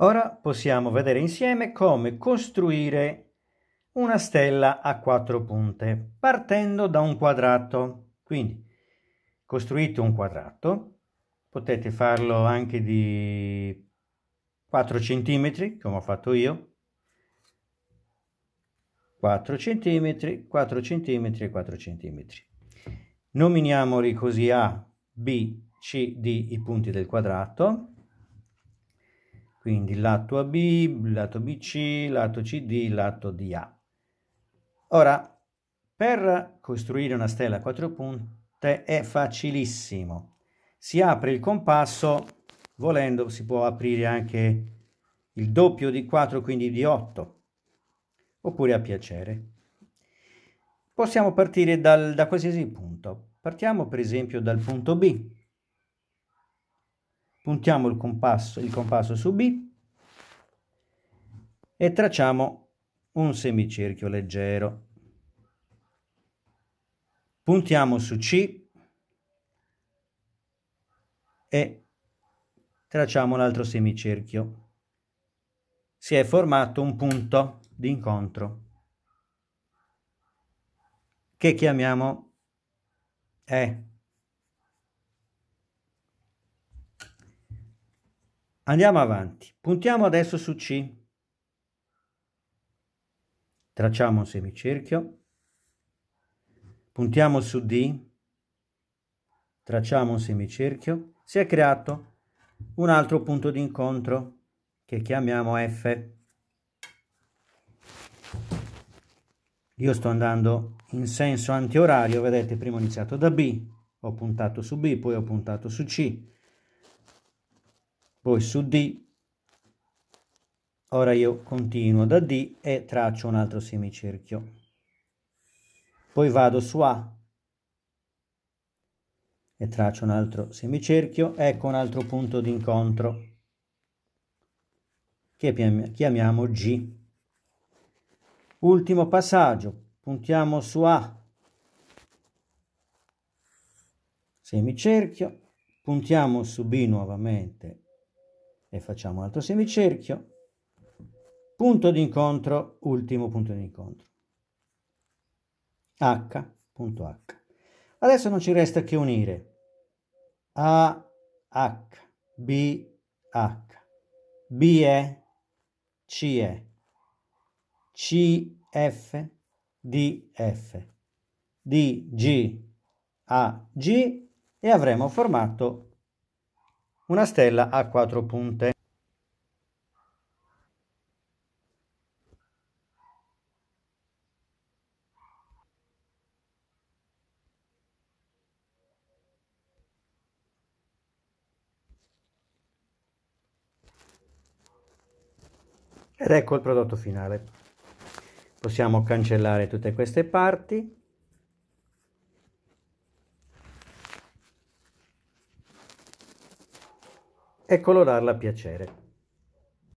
Ora possiamo vedere insieme come costruire una stella a quattro punte partendo da un quadrato. Quindi costruite un quadrato, potete farlo anche di 4 cm come ho fatto io. 4 cm, 4 cm 4 cm. Nominiamoli così A, B, C, D i punti del quadrato quindi lato AB, lato BC, lato CD, lato DA. Ora, per costruire una stella a quattro punte è facilissimo. Si apre il compasso, volendo si può aprire anche il doppio di 4, quindi di 8, oppure a piacere. Possiamo partire dal, da qualsiasi punto. Partiamo per esempio dal punto B puntiamo il compasso, il compasso, su B, e tracciamo un semicerchio leggero. Puntiamo su C e tracciamo l'altro semicerchio. Si è formato un punto di incontro che chiamiamo E. Andiamo avanti. Puntiamo adesso su C tracciamo un semicerchio, puntiamo su D, tracciamo un semicerchio, si è creato un altro punto di incontro che chiamiamo F. Io sto andando in senso antiorario, vedete, prima ho iniziato da B, ho puntato su B, poi ho puntato su C, poi su D, Ora io continuo da D e traccio un altro semicerchio. Poi vado su A e traccio un altro semicerchio, ecco un altro punto d'incontro che chiamiamo G. Ultimo passaggio, puntiamo su A, semicerchio, puntiamo su B nuovamente e facciamo un altro semicerchio Punto d'incontro, ultimo punto d'incontro. H, punto H. Adesso non ci resta che unire A, H, B, H, B, E, C, E, C, F, D, F, D, G, A, G e avremo formato una stella a quattro punte. Ed ecco il prodotto finale. Possiamo cancellare tutte queste parti. e colorarla a piacere.